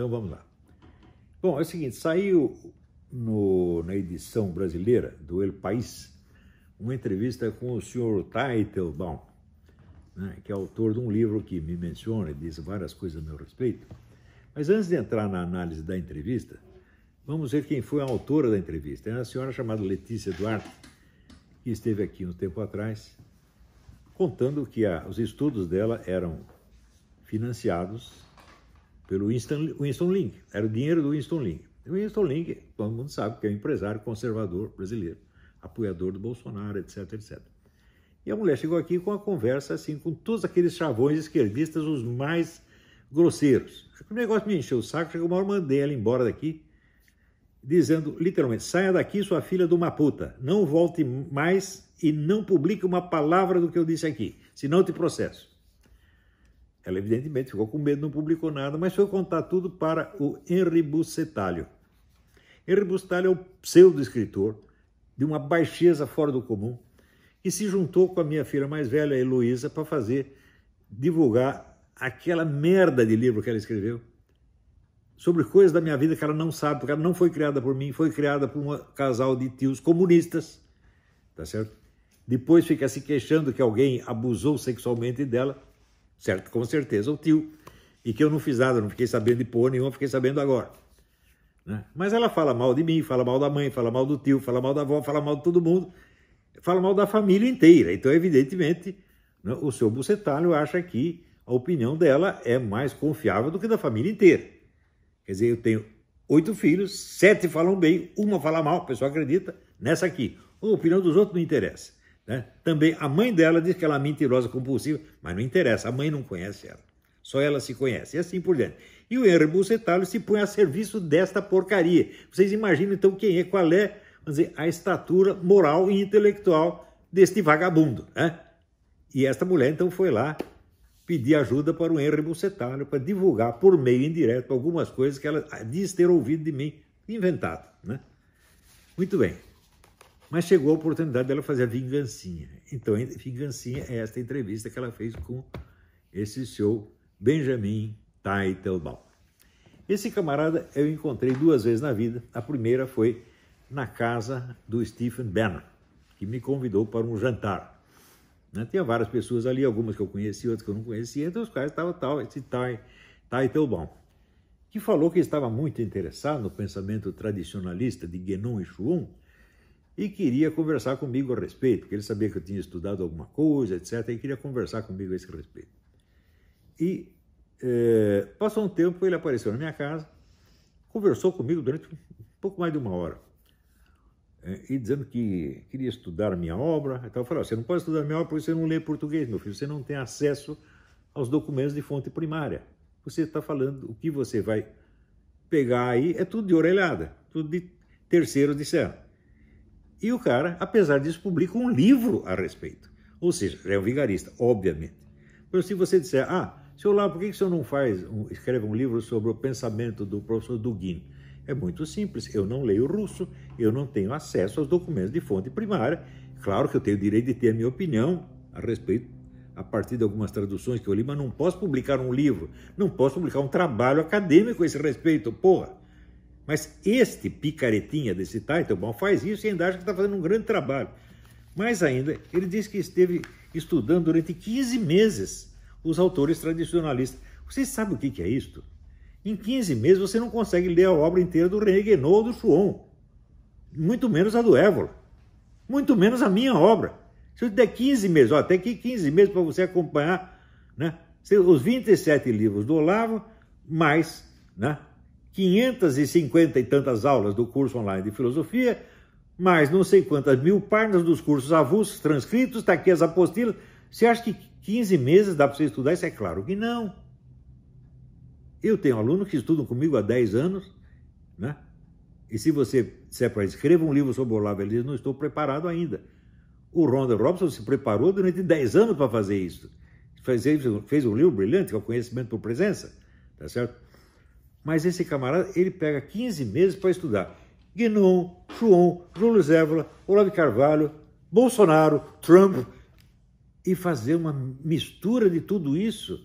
Então vamos lá. Bom, é o seguinte, saiu no, na edição brasileira do El País uma entrevista com o senhor Teitelbaum, né, que é autor de um livro que me menciona e diz várias coisas a meu respeito. Mas antes de entrar na análise da entrevista, vamos ver quem foi a autora da entrevista. É uma senhora chamada Letícia Duarte, que esteve aqui um tempo atrás, contando que a, os estudos dela eram financiados pelo Winston, Winston Link. Era o dinheiro do Winston Link. O Winston Link, todo mundo sabe que é um empresário conservador brasileiro, apoiador do Bolsonaro, etc, etc. E a mulher chegou aqui com a conversa assim, com todos aqueles chavões esquerdistas, os mais grosseiros. O negócio me encheu o saco, chegou uma hora, mandei ela embora daqui, dizendo literalmente: saia daqui, sua filha de uma puta, não volte mais e não publique uma palavra do que eu disse aqui, senão eu te processo. Ela, evidentemente, ficou com medo, não publicou nada, mas foi contar tudo para o Henri Bucetalho. Henri Bucetalho é um pseudo-escritor de uma baixeza fora do comum e se juntou com a minha filha mais velha, a Heloísa, para fazer, divulgar aquela merda de livro que ela escreveu sobre coisas da minha vida que ela não sabe, porque ela não foi criada por mim, foi criada por um casal de tios comunistas, tá certo? Depois fica se queixando que alguém abusou sexualmente dela certo? Com certeza o tio. E que eu não fiz nada, não fiquei sabendo de porra nenhuma, fiquei sabendo agora. Né? Mas ela fala mal de mim, fala mal da mãe, fala mal do tio, fala mal da avó, fala mal de todo mundo, fala mal da família inteira. Então, evidentemente, né, o seu bucetalho acha que a opinião dela é mais confiável do que da família inteira. Quer dizer, eu tenho oito filhos, sete falam bem, uma fala mal, o pessoal acredita nessa aqui. A opinião dos outros não interessa. Né? Também a mãe dela diz que ela é mentirosa compulsiva, mas não interessa, a mãe não conhece ela. Só ela se conhece, e assim por diante. E o Henry Bucetalho se põe a serviço desta porcaria. Vocês imaginam então quem é, qual é dizer, a estatura moral e intelectual deste vagabundo. Né? E esta mulher então foi lá pedir ajuda para o Henry Bucetalho para divulgar por meio indireto algumas coisas que ela diz ter ouvido de mim inventado. Né? Muito bem. Mas chegou a oportunidade dela fazer a vingancinha. Então, vingancinha é esta entrevista que ela fez com esse seu Benjamin Teitelbaum. Esse camarada eu encontrei duas vezes na vida. A primeira foi na casa do Stephen Banner, que me convidou para um jantar. Né? Tinha várias pessoas ali, algumas que eu conhecia, outras que eu não conhecia, entre os quais estava tal, esse Teitelbaum, que falou que estava muito interessado no pensamento tradicionalista de Guénon e Chouon, e queria conversar comigo a respeito, porque ele sabia que eu tinha estudado alguma coisa, etc., e queria conversar comigo a esse respeito. E é, passou um tempo, ele apareceu na minha casa, conversou comigo durante um pouco mais de uma hora, é, e dizendo que queria estudar a minha obra. Então eu falei: você não pode estudar a minha obra porque você não lê português, meu filho, você não tem acesso aos documentos de fonte primária. Você está falando, o que você vai pegar aí é tudo de orelhada, tudo de terceiros disseram. E o cara, apesar disso, publica um livro a respeito. Ou seja, é um vigarista, obviamente. Mas se você disser, ah, senhor lá, por que, que o senhor não faz, um, escreve um livro sobre o pensamento do professor Dugin? É muito simples, eu não leio russo, eu não tenho acesso aos documentos de fonte primária. Claro que eu tenho o direito de ter a minha opinião a respeito, a partir de algumas traduções que eu li, mas não posso publicar um livro, não posso publicar um trabalho acadêmico a esse respeito, porra. Mas este picaretinha desse Teitelbaum faz isso e ainda acha que está fazendo um grande trabalho. Mais ainda, ele diz que esteve estudando durante 15 meses os autores tradicionalistas. Vocês sabem o que é isto? Em 15 meses você não consegue ler a obra inteira do René Guénon ou do Schuon, muito menos a do Évola, muito menos a minha obra. Se eu der 15 meses, ó, até que 15 meses para você acompanhar né, os 27 livros do Olavo, mais né, 550 e tantas aulas do curso online de filosofia, mais não sei quantas mil páginas dos cursos avulsos, transcritos, está aqui as apostilas. Você acha que 15 meses dá para você estudar isso? É claro que não. Eu tenho alunos que estudam comigo há 10 anos, né? E se você se é para escrever um livro sobre Olavo Elias, não estou preparado ainda. O Ronald Robson se preparou durante 10 anos para fazer isso. Fez, fez um livro brilhante, que é o Conhecimento por Presença, tá certo? Mas esse camarada, ele pega 15 meses para estudar. Guinon, Chuon, Júlio Zévola, Olavo Carvalho, Bolsonaro, Trump, e fazer uma mistura de tudo isso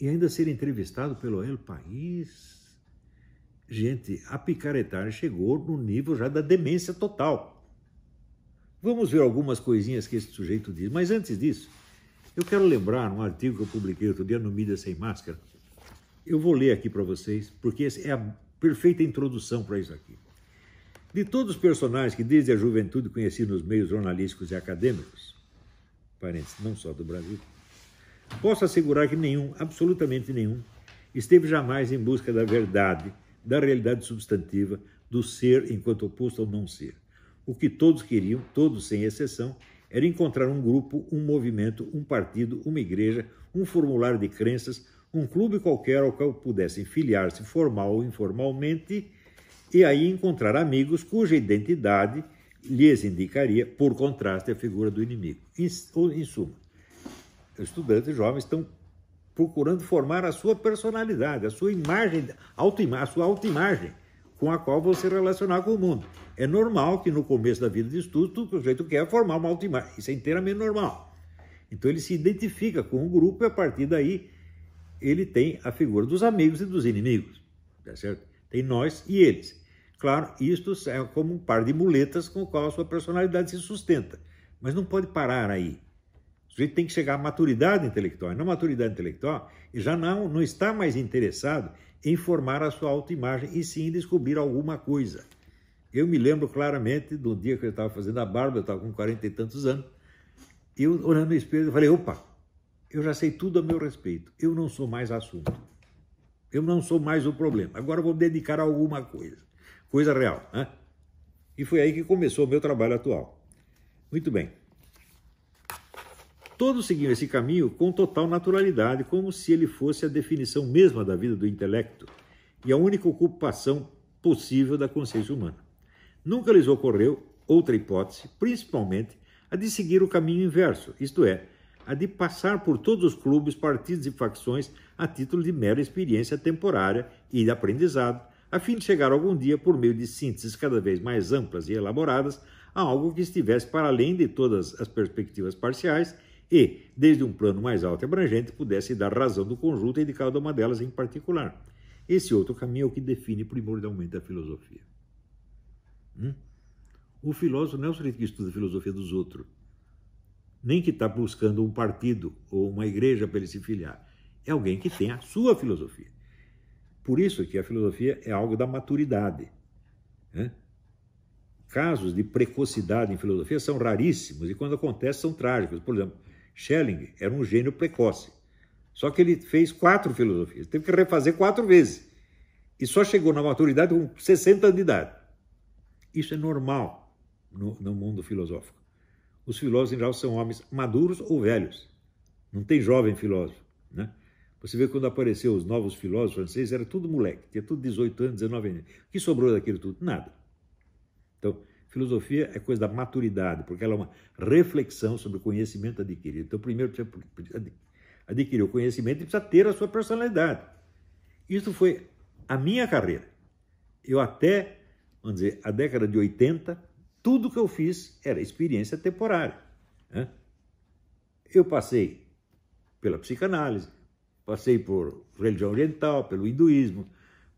e ainda ser entrevistado pelo El País. Gente, a picaretagem chegou no nível já da demência total. Vamos ver algumas coisinhas que esse sujeito diz, mas antes disso, eu quero lembrar um artigo que eu publiquei outro dia no Mídia Sem Máscara, eu vou ler aqui para vocês, porque é a perfeita introdução para isso aqui. De todos os personagens que desde a juventude conheci nos meios jornalísticos e acadêmicos, parentes não só do Brasil, posso assegurar que nenhum, absolutamente nenhum, esteve jamais em busca da verdade, da realidade substantiva, do ser enquanto oposto ao não ser. O que todos queriam, todos sem exceção, era encontrar um grupo, um movimento, um partido, uma igreja, um formulário de crenças, um clube qualquer ao qual pudessem filiar-se formal ou informalmente e aí encontrar amigos cuja identidade lhes indicaria, por contraste, a figura do inimigo. Em, em suma, estudantes jovens estão procurando formar a sua personalidade, a sua imagem, a sua autoimagem com a qual você relacionar com o mundo. É normal que no começo da vida de estudo, tudo que o jeito quer é formar uma autoimagem. Isso é inteiramente normal. Então ele se identifica com um grupo e a partir daí ele tem a figura dos amigos e dos inimigos, tá certo? Tem nós e eles. Claro, isto é como um par de muletas com o qual a sua personalidade se sustenta, mas não pode parar aí. O sujeito tem que chegar à maturidade intelectual. E na maturidade intelectual, ele já não, não está mais interessado em formar a sua autoimagem e sim descobrir alguma coisa. Eu me lembro claramente do dia que eu estava fazendo a barba, eu estava com 40 e tantos anos, eu olhando no espelho, eu falei, opa, eu já sei tudo a meu respeito. Eu não sou mais assunto. Eu não sou mais o problema. Agora vou me dedicar a alguma coisa. Coisa real. Né? E foi aí que começou o meu trabalho atual. Muito bem. Todos seguiam esse caminho com total naturalidade, como se ele fosse a definição mesma da vida do intelecto e a única ocupação possível da consciência humana. Nunca lhes ocorreu outra hipótese, principalmente a de seguir o caminho inverso, isto é, a de passar por todos os clubes, partidos e facções a título de mera experiência temporária e de aprendizado, a fim de chegar algum dia, por meio de sínteses cada vez mais amplas e elaboradas, a algo que estivesse para além de todas as perspectivas parciais e, desde um plano mais alto e abrangente, pudesse dar razão do conjunto e de cada uma delas em particular. Esse outro caminho é o que define primordialmente a filosofia. Hum? O filósofo não é o sujeito que estuda a filosofia dos outros nem que está buscando um partido ou uma igreja para ele se filiar. É alguém que tem a sua filosofia. Por isso que a filosofia é algo da maturidade. Né? Casos de precocidade em filosofia são raríssimos e quando acontece são trágicos. Por exemplo, Schelling era um gênio precoce. Só que ele fez quatro filosofias, teve que refazer quatro vezes. E só chegou na maturidade com 60 anos de idade. Isso é normal no, no mundo filosófico os filósofos em geral são homens maduros ou velhos. Não tem jovem filósofo, né? Você vê quando apareceu os novos filósofos franceses, era tudo moleque, tinha tudo 18 anos, 19 anos. O que sobrou daquilo tudo? Nada. Então, filosofia é coisa da maturidade, porque ela é uma reflexão sobre o conhecimento adquirido. Então, primeiro precisa adquirir o conhecimento e precisa ter a sua personalidade. Isso foi a minha carreira. Eu até, vamos dizer, a década de 80, tudo que eu fiz era experiência temporária. Né? Eu passei pela psicanálise, passei por religião oriental, pelo hinduísmo,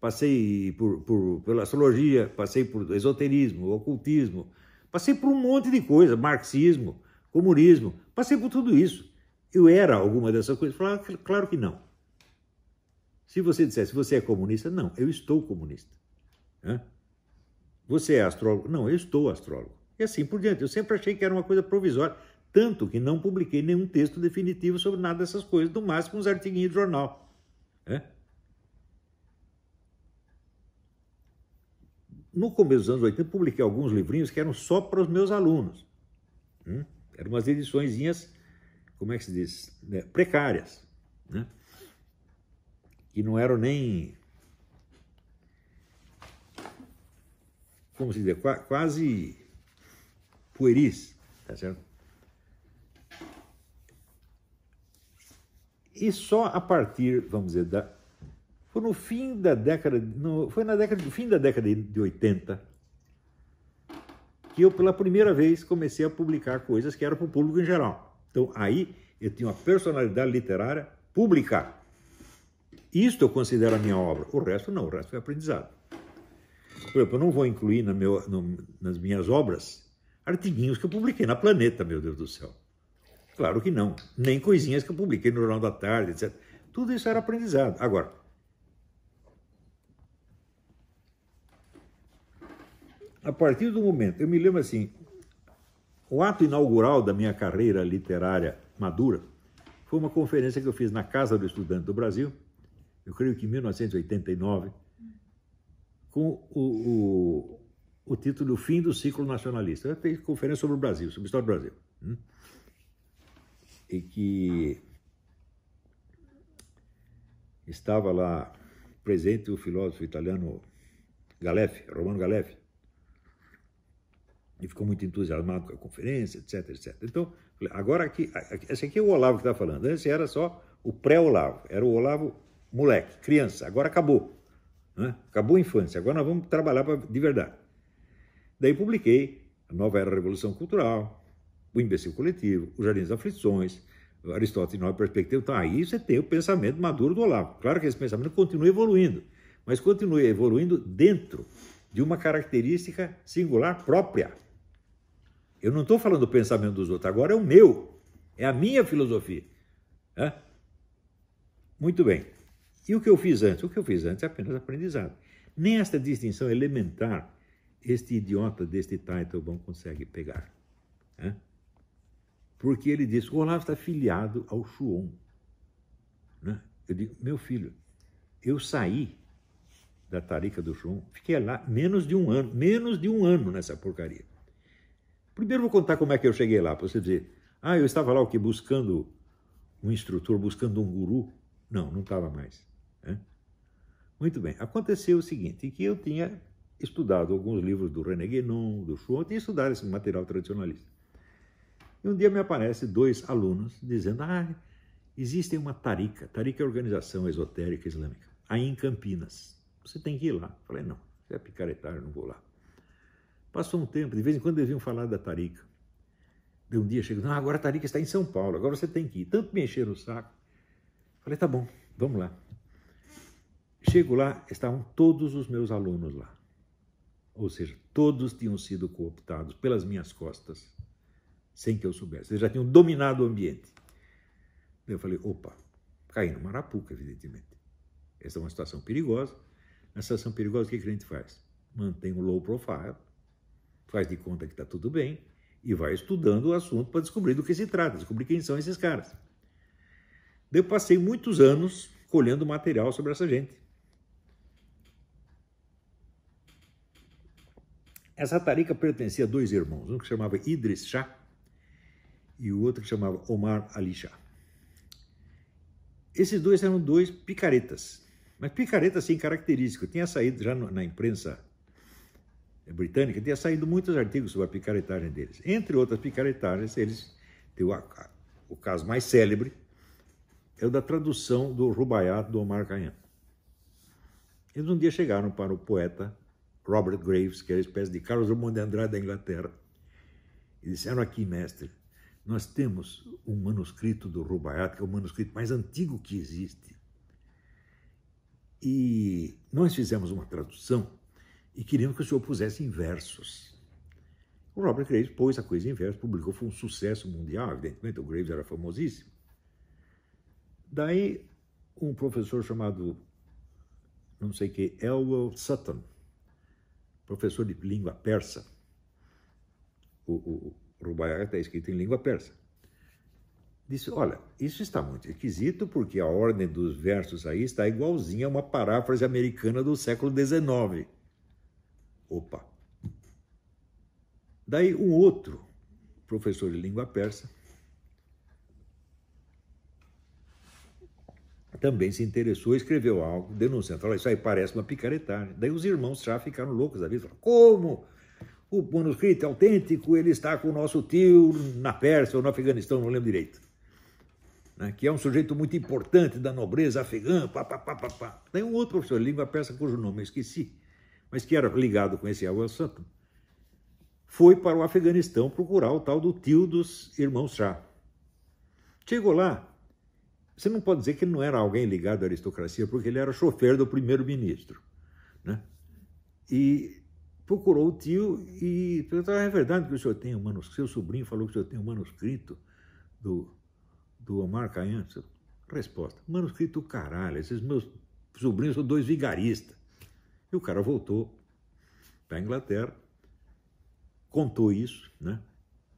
passei por, por, pela astrologia, passei por esoterismo, ocultismo, passei por um monte de coisa, marxismo, comunismo, passei por tudo isso. Eu era alguma dessas coisas? Claro, claro que não. Se você dissesse, você é comunista? Não, eu estou comunista. Né? Você é astrólogo? Não, eu estou astrólogo. E assim por diante. Eu sempre achei que era uma coisa provisória, tanto que não publiquei nenhum texto definitivo sobre nada dessas coisas, no máximo uns artiguinhos de jornal. É? No começo dos anos 80, publiquei alguns livrinhos que eram só para os meus alunos. Hum? Eram umas ediçõezinhas, como é que se diz? Né, precárias. Né? Que não eram nem como se diz, é quase pueris, tá certo? E só a partir, vamos dizer, da, foi no fim da década, no, foi na década, no fim da década de 80, que eu pela primeira vez comecei a publicar coisas que eram para o público em geral. Então aí eu tinha uma personalidade literária pública. Isto eu considero a minha obra. O resto não, o resto foi aprendizado. Por exemplo, eu não vou incluir na meu, no, nas minhas obras artiguinhos que eu publiquei na Planeta, meu Deus do céu. Claro que não. Nem coisinhas que eu publiquei no Jornal da Tarde, etc. Tudo isso era aprendizado. Agora, a partir do momento, eu me lembro assim, o ato inaugural da minha carreira literária madura foi uma conferência que eu fiz na Casa do Estudante do Brasil, eu creio que em 1989, com o, o, o título Fim do Ciclo Nacionalista. Eu fiz conferência sobre o Brasil, sobre a história do Brasil. Hum? E que estava lá presente o filósofo italiano Galeffi, Romano Galeffi. E ficou muito entusiasmado com a conferência, etc, etc. Então, agora aqui, esse aqui é o Olavo que está falando. Esse era só o pré-Olavo, era o Olavo moleque, criança. Agora acabou. Né? Acabou a infância, agora nós vamos trabalhar pra, de verdade. Daí publiquei a Nova Era Revolução Cultural, o Imbecil Coletivo, o Jardim das Aflições, Aristóteles Nova Perspectiva. Então, aí você tem o pensamento maduro do Olavo. Claro que esse pensamento continua evoluindo, mas continua evoluindo dentro de uma característica singular própria. Eu não estou falando do pensamento dos outros, agora é o meu, é a minha filosofia. Né? Muito bem. E o que eu fiz antes? O que eu fiz antes é apenas aprendizado. Nem esta distinção elementar este idiota deste Teitelbaum consegue pegar. Né? Porque ele diz, o Olavo está filiado ao Chuon. Né? Eu digo, meu filho, eu saí da tarica do Chuon, fiquei lá menos de um ano, menos de um ano nessa porcaria. Primeiro vou contar como é que eu cheguei lá, para você dizer, ah, eu estava lá o que buscando um instrutor, buscando um guru. Não, não estava mais. Né? Muito bem, aconteceu o seguinte, que eu tinha estudado alguns livros do René Guénon, do Shu, tinha estudado esse material tradicionalista. E um dia me aparecem dois alunos dizendo, ah, existe uma tarica, tarica é organização esotérica islâmica, aí em Campinas, você tem que ir lá. Eu falei, não, você é picaretário, não vou lá. Passou um tempo, de vez em quando eles vinham falar da tarica. De um dia chegou, não, agora a tarica está em São Paulo, agora você tem que ir. Tanto me encheram o saco, falei, tá bom, vamos lá. Chego lá, estavam todos os meus alunos lá. Ou seja, todos tinham sido cooptados pelas minhas costas, sem que eu soubesse. Eles já tinham dominado o ambiente. Eu falei, opa, caí no marapuca, evidentemente. Essa é uma situação perigosa. Na situação perigosa, o que a gente faz? Mantém o um low profile, faz de conta que está tudo bem e vai estudando o assunto para descobrir do que se trata, descobrir quem são esses caras. Eu passei muitos anos colhendo material sobre essa gente. Essa tarica pertencia a dois irmãos, um que chamava Idris Shah e o outro que chamava Omar Ali Shah. Esses dois eram dois picaretas, mas picaretas sim característico. Tinha saído já na imprensa britânica, tinha saído muitos artigos sobre a picaretagem deles. Entre outras picaretagens, eles têm o, caso mais célebre é o da tradução do rubaiyat do Omar Khayyam. Eles um dia chegaram para o poeta Robert Graves, que era uma espécie de Carlos Drummond de Andrade da Inglaterra. E disseram aqui, mestre, nós temos um manuscrito do Rubaiyat, que é o manuscrito mais antigo que existe. E nós fizemos uma tradução e queríamos que o senhor pusesse em versos. O Robert Graves pôs a coisa em versos, publicou, foi um sucesso mundial, evidentemente, o Graves era famosíssimo. Daí, um professor chamado, não sei que, Elwell Sutton, professor de língua persa. O, o, o Rubaiyat está escrito em língua persa. Disse: Olha, isso está muito esquisito porque a ordem dos versos aí está igualzinha a uma paráfrase americana do século XIX. Opa! Daí um outro professor de língua persa também se interessou e escreveu algo denunciando. Falou, isso aí parece uma picaretagem. Daí os irmãos já ficaram loucos da vida. Falaram, como? O manuscrito é autêntico, ele está com o nosso tio na Pérsia ou no Afeganistão, não lembro direito. Né? que é um sujeito muito importante da nobreza afegã, pá, pá, pá, pá, pá. Tem um outro professor de língua persa cujo nome eu esqueci, mas que era ligado com esse Água Santo, foi para o Afeganistão procurar o tal do tio dos irmãos Shah. Chegou lá, você não pode dizer que ele não era alguém ligado à aristocracia, porque ele era chofer do primeiro-ministro. Né? E procurou o tio e perguntou: ah, é verdade que o senhor tem um manuscrito? Seu sobrinho falou que o senhor tem um manuscrito do, do Omar Khayyam? Resposta: manuscrito caralho, esses meus sobrinhos são dois vigaristas. E o cara voltou para a Inglaterra, contou isso, né?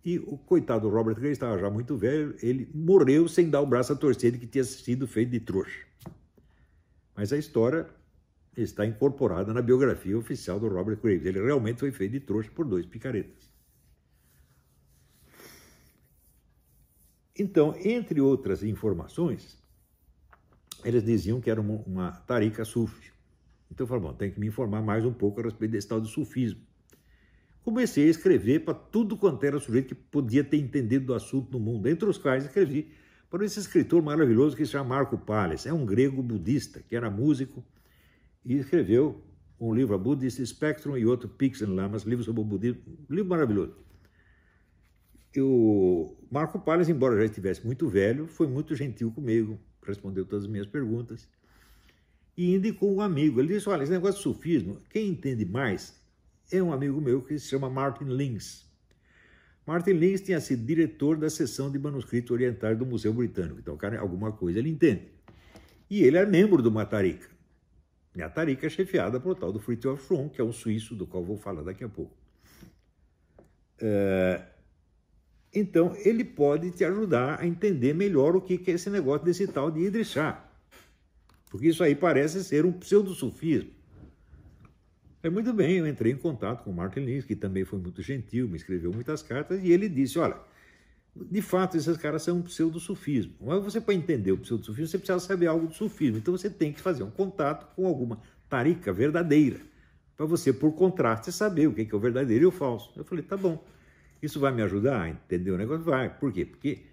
E o coitado Robert Gray estava já muito velho, ele morreu sem dar o braço a torcer de que tinha sido feito de trouxa. Mas a história está incorporada na biografia oficial do Robert Graves. Ele realmente foi feito de trouxa por dois picaretas. Então, entre outras informações, eles diziam que era uma, uma tarica sufi. Então eu falei, bom, tem que me informar mais um pouco a respeito desse tal do sufismo comecei a escrever para tudo quanto era sujeito que podia ter entendido do assunto no mundo, entre os quais escrevi para esse escritor maravilhoso que se chama Marco Pales. é um grego budista, que era músico, e escreveu um livro, a Buddhist Spectrum, e outro, Pixel and Lamas, livro sobre o budismo, um livro maravilhoso. E o Marco Pales, embora já estivesse muito velho, foi muito gentil comigo, respondeu todas as minhas perguntas, e indicou um amigo, ele disse, olha, esse negócio de sufismo, quem entende mais é um amigo meu que se chama Martin Lins. Martin Lins tinha sido diretor da seção de manuscritos orientais do Museu Britânico, então, cara, alguma coisa ele entende. E ele é membro do Matarica. E a é chefiada por tal do Fritjof Schrum, que é um suíço, do qual vou falar daqui a pouco. É... Então, ele pode te ajudar a entender melhor o que é esse negócio desse tal de Idrissá. Porque isso aí parece ser um pseudo-sufismo. É muito bem, eu entrei em contato com o Martin Lins, que também foi muito gentil, me escreveu muitas cartas, e ele disse: Olha, de fato, esses caras são um pseudo-sufismo. Mas você, para entender o pseudo-sufismo, você precisa saber algo do sufismo. Então, você tem que fazer um contato com alguma tarica verdadeira, para você, por contraste, saber o que é, é o verdadeiro e o falso. Eu falei: Tá bom, isso vai me ajudar a entender o negócio? Vai. Por quê? Porque,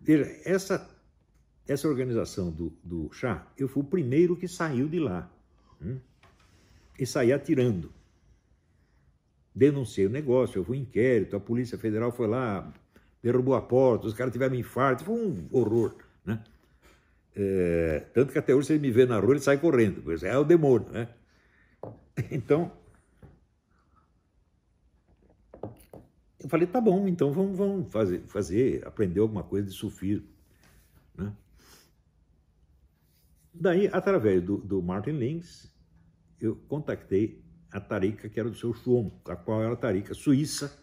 veja, essa, essa organização do, do chá, eu fui o primeiro que saiu de lá. Hum? e saí atirando. Denunciei o negócio, eu fui em inquérito, a Polícia Federal foi lá, derrubou a porta, os caras tiveram um infarto, foi um horror, né? É, tanto que até hoje, se ele me vê na rua, ele sai correndo, pois é, o demônio, né? Então, eu falei, tá bom, então vamos, vamos fazer, fazer, aprender alguma coisa de sufismo, né? Daí, através do, do Martin Links, eu contactei a Tarica, que era do seu Schuon, a qual era a Tarica suíça.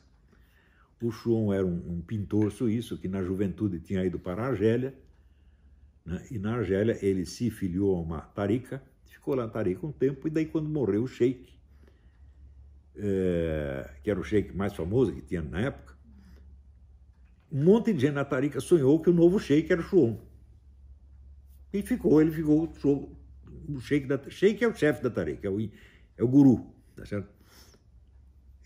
O Schuon era um, um, pintor suíço que na juventude tinha ido para a Argélia, né? e na Argélia ele se filiou a uma Tarica, ficou lá na Tarica um tempo, e daí quando morreu o Sheik, é, que era o Sheik mais famoso que tinha na época, um monte de gente na Tarica sonhou que o novo Sheik era o Schuon. E ficou, ele ficou o sheik, da, sheik é o chefe da Tariq, é o, é o guru, tá certo?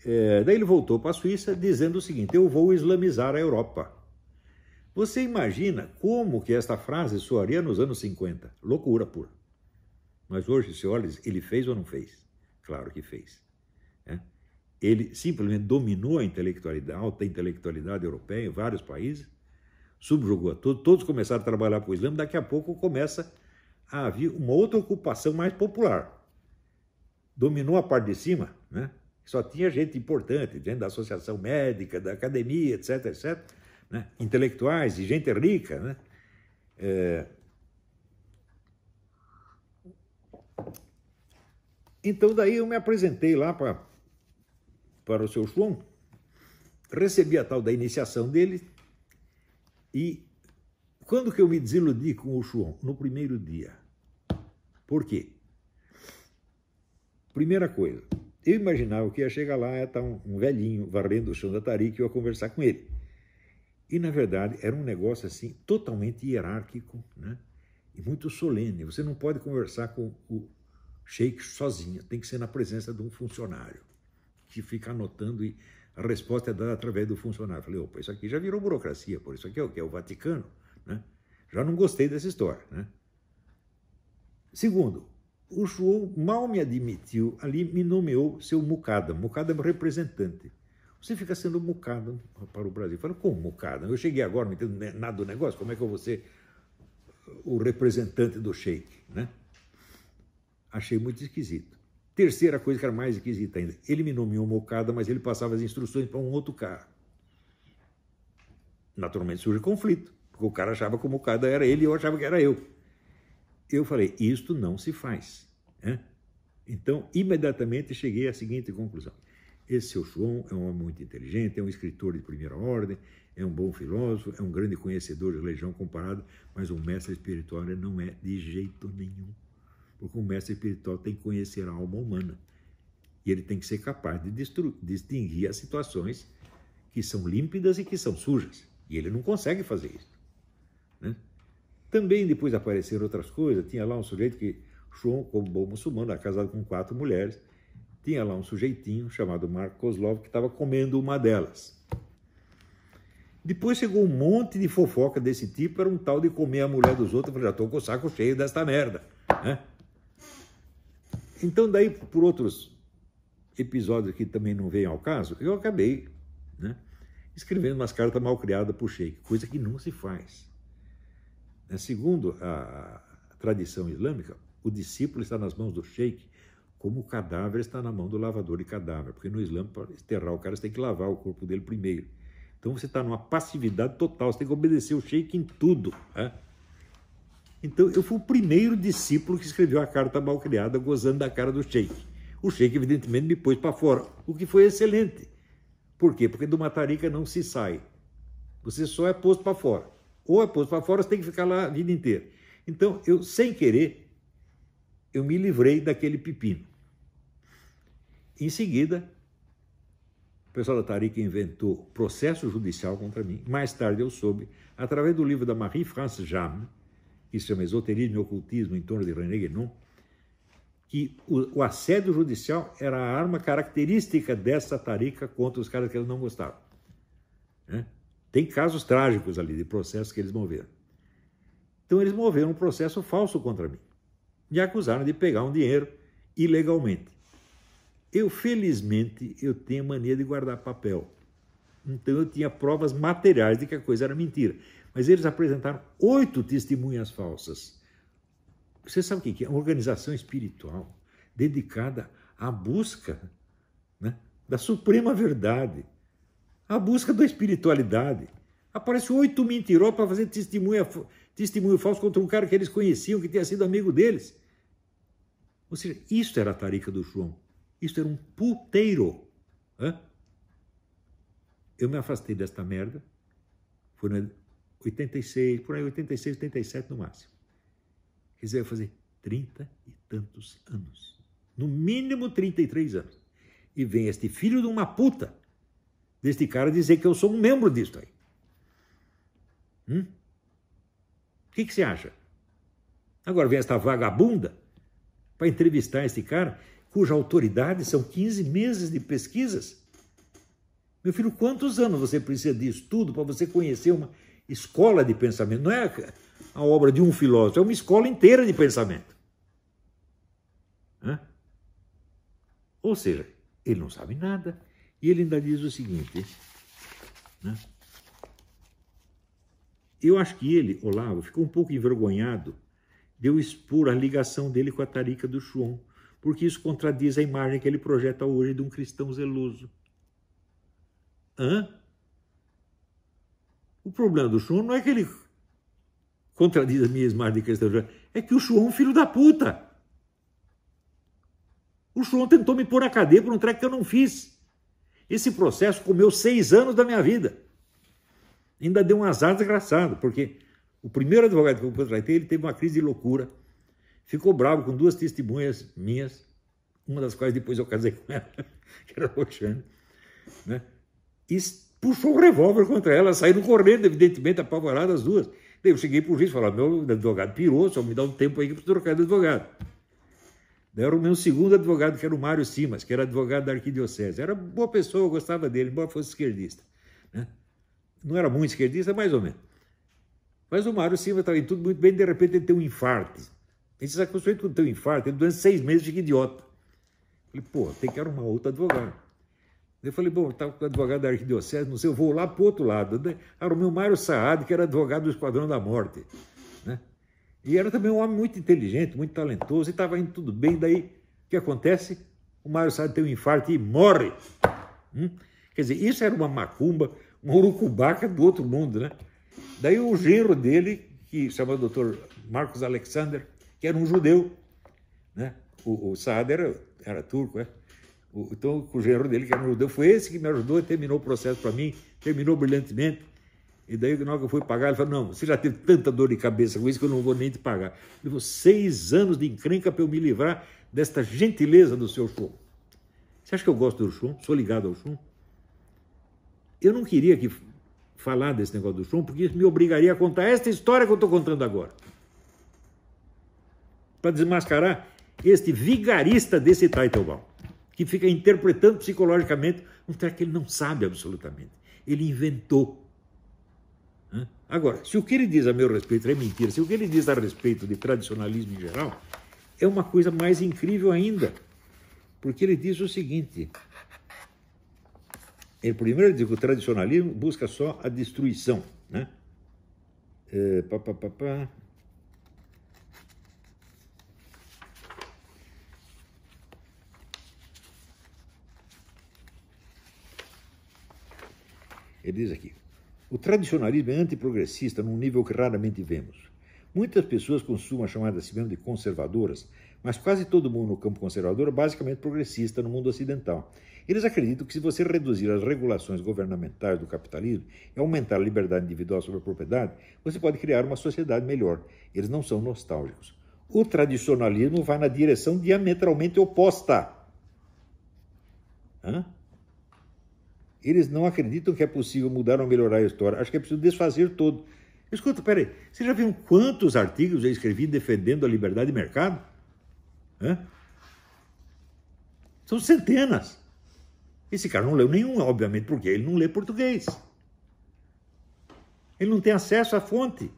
É, daí ele voltou para a Suíça dizendo o seguinte, eu vou islamizar a Europa. Você imagina como que esta frase soaria nos anos 50? Loucura pura. Mas hoje, se olha, ele fez ou não fez? Claro que fez. Né? Ele simplesmente dominou a intelectualidade, a alta intelectualidade europeia em vários países, subjugou a todos, todos começaram a trabalhar para o Islã, daqui a pouco começa havia uma outra ocupação mais popular. Dominou a parte de cima, né? Só tinha gente importante, gente da associação médica, da academia, etc, etc, né? intelectuais e gente rica, né? É... Então daí eu me apresentei lá para para o seu João, recebi a tal da iniciação dele e quando que eu me desiludi com o Xuon? No primeiro dia. Por quê? Primeira coisa, eu imaginava que ia chegar lá e ia estar tá um, velhinho varrendo o chão da tarica e eu ia conversar com ele. E, na verdade, era um negócio assim totalmente hierárquico né? e muito solene. Você não pode conversar com o sheik sozinho, tem que ser na presença de um funcionário que fica anotando e a resposta é dada através do funcionário. Eu falei, opa, isso aqui já virou burocracia, por isso aqui é o que? É o Vaticano. Né? Já não gostei dessa história. Né? Segundo, o João mal me admitiu, ali me nomeou seu Mucada. Mucada é um representante. Você fica sendo mucada para o Brasil. Fala, como mucada? Eu cheguei agora, não entendo nada do negócio, como é que eu vou ser o representante do sheik? Né? Achei muito esquisito. Terceira coisa que era mais esquisita ainda, ele me nomeou mucada, mas ele passava as instruções para um outro cara. Naturalmente surge conflito. Porque o cara achava como o cara era ele e eu achava que era eu. Eu falei, isto não se faz. Né? Então, imediatamente cheguei à seguinte conclusão. Esse seu João é um homem muito inteligente, é um escritor de primeira ordem, é um bom filósofo, é um grande conhecedor de religião comparado, mas um mestre espiritual não é de jeito nenhum. Porque um mestre espiritual tem que conhecer a alma humana. E ele tem que ser capaz de distinguir as situações que são límpidas e que são sujas. E ele não consegue fazer isso. Né? Também depois apareceram outras coisas. Tinha lá um sujeito que, João, como bom muçulmano, era casado com quatro mulheres. Tinha lá um sujeitinho chamado Marco Kozlov que estava comendo uma delas. Depois chegou um monte de fofoca desse tipo, era um tal de comer a mulher dos outros. Eu falei, já estou com o saco cheio desta merda. Né? Então, daí, por outros episódios que também não vêm ao caso, eu acabei né, escrevendo umas cartas mal criadas para o Sheik, coisa que não se faz. É, segundo a tradição islâmica, o discípulo está nas mãos do sheik, como o cadáver está na mão do lavador de cadáver, porque no Islã, para enterrar o cara, você tem que lavar o corpo dele primeiro. Então você está numa passividade total, você tem que obedecer o sheik em tudo. Né? Então eu fui o primeiro discípulo que escreveu a carta mal criada, gozando da cara do sheik. O sheik, evidentemente, me pôs para fora, o que foi excelente. Por quê? Porque do Matarica não se sai. Você só é posto para fora. Ou é posto para fora, você tem que ficar lá a vida inteira. Então, eu, sem querer, eu me livrei daquele pepino. Em seguida, o pessoal da Tarica inventou processo judicial contra mim. Mais tarde eu soube, através do livro da Marie-France Jam, que se chama Esoterismo e Ocultismo em torno de René Guénon, que o, o, assédio judicial era a arma característica dessa Tarica contra os caras que eles não gostavam. Né? Tem casos trágicos ali de processos que eles moveram. Então eles moveram um processo falso contra mim. Me acusaram de pegar um dinheiro ilegalmente. Eu, felizmente, eu tenho mania de guardar papel. Então eu tinha provas materiais de que a coisa era mentira. Mas eles apresentaram oito testemunhas falsas. Você sabe o que é? Uma organização espiritual dedicada à busca né, da suprema verdade. A busca da espiritualidade. Apareceu oito mentirosos para fazer testemunha, testemunho falso contra um cara que eles conheciam, que tinha sido amigo deles. Ou seja, isso era a tarica do João. Isso era um puteiro. Hã? Eu me afastei desta merda. Foi em 86, por aí 86, 87 no máximo. Quer dizer, fazer trinta e tantos anos. No mínimo 33 anos. E vem este filho de uma puta deste cara dizer que eu sou um membro disso aí. Hum? O que, que você acha? Agora vem esta vagabunda para entrevistar este cara cuja autoridade são 15 meses de pesquisas. Meu filho, quantos anos você precisa de estudo para você conhecer uma escola de pensamento? Não é a obra de um filósofo, é uma escola inteira de pensamento. Hã? Ou seja, ele não sabe nada, e ele ainda diz o seguinte, né? Eu acho que ele, Olavo, ficou um pouco envergonhado de eu expor a ligação dele com a tarica do Chuon, porque isso contradiz a imagem que ele projeta hoje de um cristão zeloso. Hã? O problema do Chuon não é que ele contradiz a minha imagem de cristão zeloso, é que o Chuon é um filho da puta. O Chuon tentou me pôr a cadeia por um treco que eu não fiz. Esse processo comeu seis anos da minha vida. Ainda deu um azar desgraçado, porque o primeiro advogado que eu contratei, ele teve uma crise de loucura, ficou bravo com duas testemunhas minhas, uma das quais depois eu casei com ela, que era a Roxane, né? e puxou o um revólver contra ela, saíram correndo, evidentemente, apavoradas as duas. Daí eu cheguei para o juiz e falei, meu advogado pirou, só me dá um tempo aí que eu preciso trocar de advogado. Era o meu segundo advogado, que era o Mário Simas, que era advogado da arquidiocese. Era boa pessoa, eu gostava dele, embora fosse esquerdista. Né? Não era muito esquerdista, mais ou menos. Mas o Mário Simas estava em tudo muito bem, de repente ele tem um infarto. Ele se acostumou com o um infarto, ele durante seis meses fica idiota. Eu falei, pô, tem que arrumar outro advogado. Eu falei, bom, estava tá com o advogado da arquidiocese, não sei, eu vou lá para o outro lado. Né? Arrumei o Mário Saad, que era advogado do Esquadrão da Morte. E era também um homem muito inteligente, muito talentoso, e estava indo tudo bem. Daí, o que acontece? O Mário Sade tem um infarto e morre. Hum? Quer dizer, isso era uma macumba, uma urucubaca do outro mundo, né? Daí o genro dele, que chama Dr. Marcos Alexander, que era um judeu, né? O, o era, era turco, é? então o genro dele, que era um judeu, foi esse que me ajudou e terminou o processo para mim, terminou brilhantemente. E daí, na hora que eu fui pagar, ele falou: Não, você já teve tanta dor de cabeça com isso que eu não vou nem te pagar. Ele falou: Seis anos de encrenca para eu me livrar desta gentileza do seu chum. Você acha que eu gosto do chum? Sou ligado ao chum? Eu não queria que falar desse negócio do chum, porque isso me obrigaria a contar esta história que eu estou contando agora. Para desmascarar este vigarista desse Teitelbaum, que fica interpretando psicologicamente um treco que ele não sabe absolutamente. Ele inventou Agora, se o que ele diz a meu respeito é mentira, se o que ele diz a respeito de tradicionalismo em geral é uma coisa mais incrível ainda, porque ele diz o seguinte: ele primeiro diz que o tradicionalismo busca só a destruição, né? É, pá, pá, pá, pá. Ele diz aqui. O tradicionalismo é antiprogressista num nível que raramente vemos. Muitas pessoas costumam chamar de si mesmo de conservadoras, mas quase todo mundo no campo conservador é basicamente progressista no mundo ocidental. Eles acreditam que se você reduzir as regulações governamentais do capitalismo e aumentar a liberdade individual sobre a propriedade, você pode criar uma sociedade melhor. Eles não são nostálgicos. O tradicionalismo vai na direção diametralmente oposta. Hã? Eles não acreditam que é possível mudar ou melhorar a história. Acho que é preciso desfazer todo. Escuta, peraí, você já viu quantos artigos eu escrevi defendendo a liberdade de mercado? Hã? São centenas. Esse cara não leu nenhum, obviamente, porque ele não lê português. Ele não tem acesso à fonte.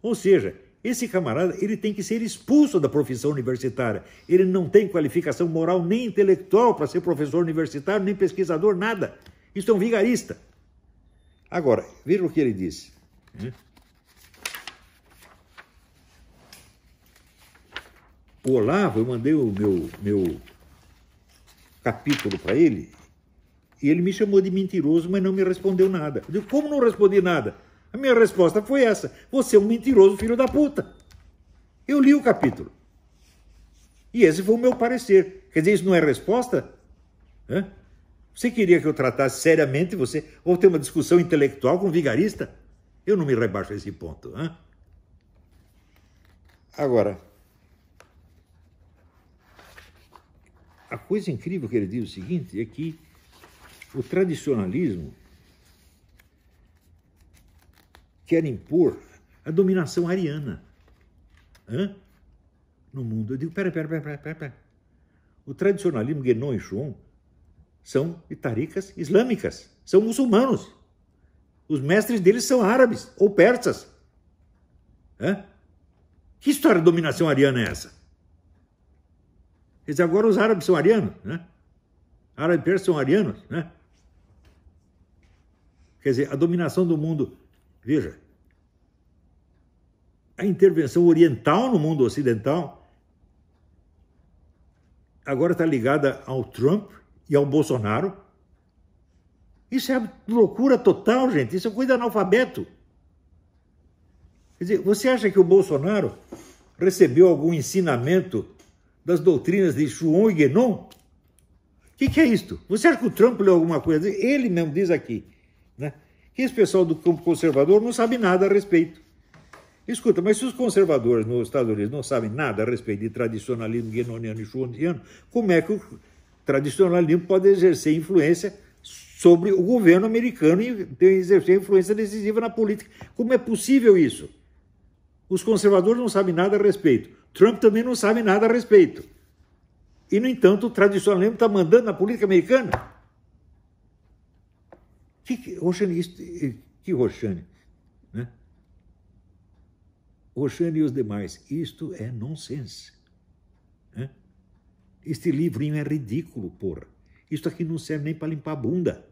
Ou seja, esse camarada, ele tem que ser expulso da profissão universitária. Ele não tem qualificação moral nem intelectual para ser professor universitário, nem pesquisador, nada. Isso é um vigarista. Agora, veja o que ele disse. O Olavo, eu mandei o meu, meu capítulo para ele, e ele me chamou de mentiroso, mas não me respondeu nada. Eu digo, como não respondi nada? A minha resposta foi essa: você é um mentiroso filho da puta. Eu li o capítulo. E esse foi o meu parecer. Quer dizer, isso não é resposta? Hã? Você queria que eu tratasse seriamente você ou ter uma discussão intelectual com um vigarista? Eu não me rebaixo a esse ponto. Hã? Agora, a coisa incrível que ele diz é o seguinte é que o tradicionalismo quer impor a dominação ariana Hã? no mundo. Eu digo, pera, pera, pera, pera, pera, O tradicionalismo Guénon e joão são itaricas islâmicas, são muçulmanos. Os mestres deles são árabes ou persas. Hã? Que história de dominação ariana é essa? Quer dizer, agora os árabes são arianos, né? Árabes e persas são arianos, né? Quer dizer, a dominação do mundo Veja, a intervenção oriental no mundo ocidental agora está ligada ao Trump e ao Bolsonaro. Isso é loucura total, gente. Isso é coisa analfabeto. Quer dizer, você acha que o Bolsonaro recebeu algum ensinamento das doutrinas de Chuon e Guénon? O que, que, é isto? Você acha que o Trump leu alguma coisa? Ele mesmo diz aqui que esse pessoal do campo conservador não sabe nada a respeito. Escuta, mas se os conservadores nos Estados Unidos não sabem nada a respeito de tradicionalismo guenoniano e schwanziano, como é que o tradicionalismo pode exercer influência sobre o governo americano e exercer influência decisiva na política? Como é possível isso? Os conservadores não sabem nada a respeito. Trump também não sabe nada a respeito. E, no entanto, o tradicionalismo está mandando na política americana. Que, Roxane, isso, eh, que Roxane? Né? Roxane e os demais, isto é nonsense. Né? Este livrinho é ridículo, porra. Isso aqui não serve nem para limpar a bunda.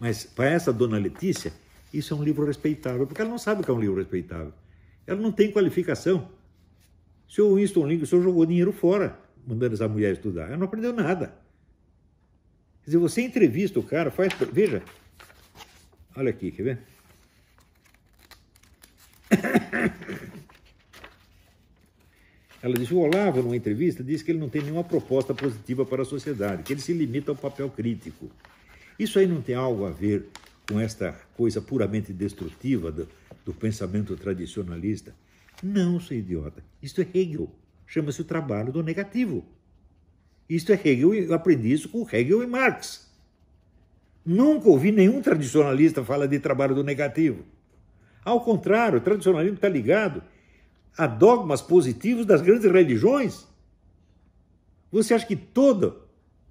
Mas para essa dona Letícia, isso é um livro respeitável, porque ela não sabe o que é um livro respeitável. Ela não tem qualificação. O senhor Winston Lincoln, o senhor jogou dinheiro fora mandando essa mulher estudar. Ela não aprendeu nada. Quer dizer, você entrevista o cara, faz. Veja. Olha aqui, quer ver? Ela disse: o Olavo, numa entrevista, disse que ele não tem nenhuma proposta positiva para a sociedade, que ele se limita ao papel crítico. Isso aí não tem algo a ver com esta coisa puramente destrutiva do, do pensamento tradicionalista? Não, seu idiota. Isso é Hegel. Chama-se o trabalho do negativo. Isto é Hegel, eu aprendi isso com Hegel e Marx. Nunca ouvi nenhum tradicionalista falar de trabalho do negativo. Ao contrário, o tradicionalismo está ligado a dogmas positivos das grandes religiões. Você acha que todo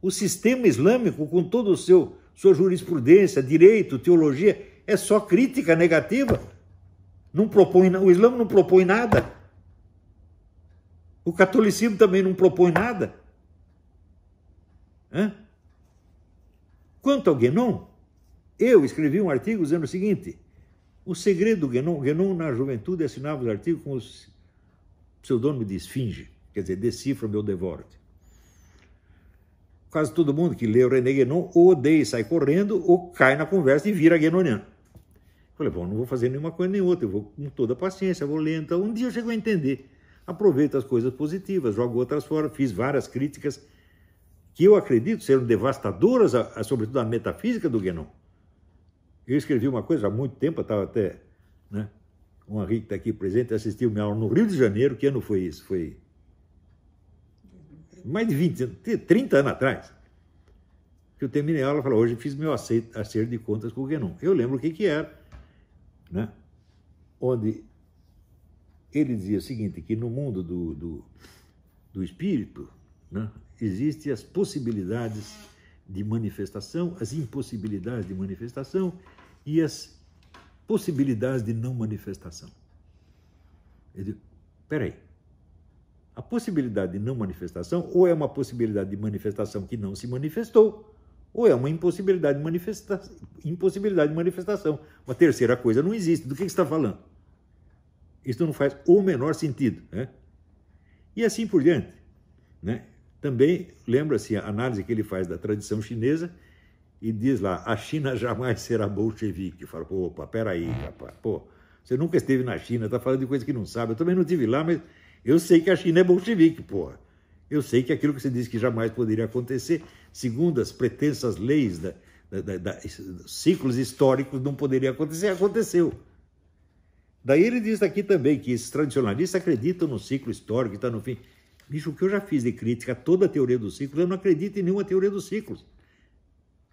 o sistema islâmico, com toda a sua jurisprudência, direito, teologia, é só crítica negativa? Não propõe, o Islã não propõe nada. O catolicismo também não propõe nada. Quanto ao Guénon, eu escrevi um artigo dizendo o seguinte: o segredo do Guénon, Guénon na juventude assinava os artigos com o pseudônimo de Esfinge, quer dizer, decifra meu devorte. Quase todo mundo que lê o René Guénon ou odeia e sai correndo ou cai na conversa e vira guenoniano. Falei, bom, não vou fazer nenhuma coisa nem outra, eu vou com toda a paciência, vou lento. Um dia eu chego a entender. Aproveito as coisas positivas, jogo outras fora, fiz várias críticas que eu acredito serão devastadoras, a, a, sobretudo a metafísica do Guénon. Eu escrevi uma coisa há muito tempo, estava até. Né, o Henrique está aqui presente, assistiu minha aula no Rio de Janeiro. Que ano foi isso? Foi. Mais de 20, 30 anos atrás. Que eu terminei a aula e falei: hoje fiz meu acerto de contas com o Guénon. Eu lembro o que, que era. Né? Onde ele dizia o seguinte: que no mundo do, do, do espírito, né? existem as possibilidades de manifestação, as impossibilidades de manifestação e as possibilidades de não manifestação. Eu digo, peraí, a possibilidade de não manifestação ou é uma possibilidade de manifestação que não se manifestou, ou é uma impossibilidade de, manifestação, impossibilidade de manifestação. Uma terceira coisa não existe. Do que, que está falando? Isso não faz o menor sentido. Né? E assim por diante. Né? Também lembra-se a análise que ele faz da tradição chinesa e diz lá: a China jamais será bolchevique. Fala, opa, peraí, rapaz, pô, você nunca esteve na China, está falando de coisa que não sabe. Eu também não estive lá, mas eu sei que a China é bolchevique, porra. Eu sei que aquilo que você disse que jamais poderia acontecer, segundo as pretensas leis da, da, da, ciclos históricos, não poderia acontecer, aconteceu. Daí ele diz aqui também que esses tradicionalistas acreditam no ciclo histórico que está no fim. Bicho, o que eu já fiz de crítica a toda a teoria dos ciclos, eu não acredito em nenhuma teoria dos ciclos.